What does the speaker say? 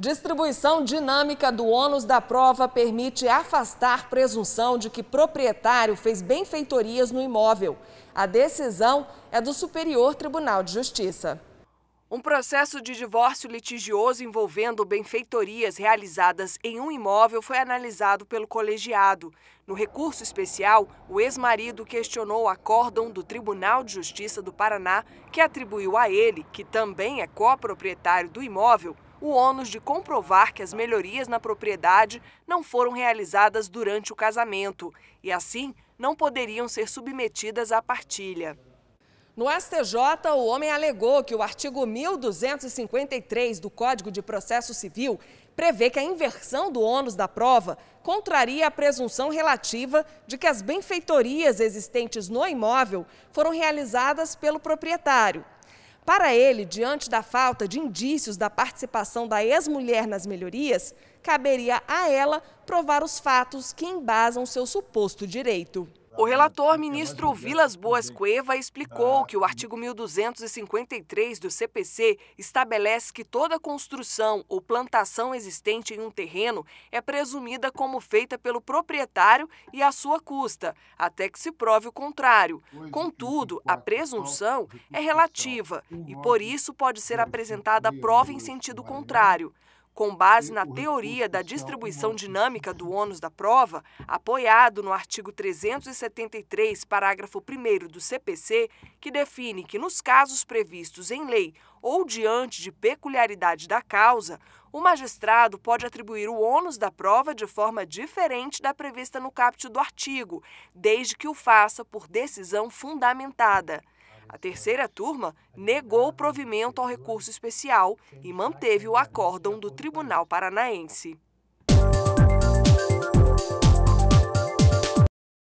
Distribuição dinâmica do ônus da prova permite afastar presunção de que proprietário fez benfeitorias no imóvel. A decisão é do Superior Tribunal de Justiça. Um processo de divórcio litigioso envolvendo benfeitorias realizadas em um imóvel foi analisado pelo colegiado. No recurso especial, o ex-marido questionou o acórdão do Tribunal de Justiça do Paraná, que atribuiu a ele, que também é coproprietário do imóvel, o ônus de comprovar que as melhorias na propriedade não foram realizadas durante o casamento e, assim, não poderiam ser submetidas à partilha. No STJ, o homem alegou que o artigo 1253 do Código de Processo Civil prevê que a inversão do ônus da prova contraria a presunção relativa de que as benfeitorias existentes no imóvel foram realizadas pelo proprietário. Para ele, diante da falta de indícios da participação da ex-mulher nas melhorias, caberia a ela provar os fatos que embasam seu suposto direito. O relator, é ministro Vilas Boas Cueva, explicou que o artigo 1253 do CPC estabelece que toda construção ou plantação existente em um terreno é presumida como feita pelo proprietário e à sua custa, até que se prove o contrário. Contudo, a presunção é relativa e, por isso, pode ser apresentada prova em sentido contrário com base na teoria da é distribuição dinâmica do ônus da prova, apoiado no artigo 373, parágrafo 1 do CPC, que define que, nos casos previstos em lei ou diante de peculiaridade da causa, o magistrado pode atribuir o ônus da prova de forma diferente da prevista no caput do artigo, desde que o faça por decisão fundamentada. A terceira turma negou o provimento ao recurso especial e manteve o acórdão do Tribunal Paranaense.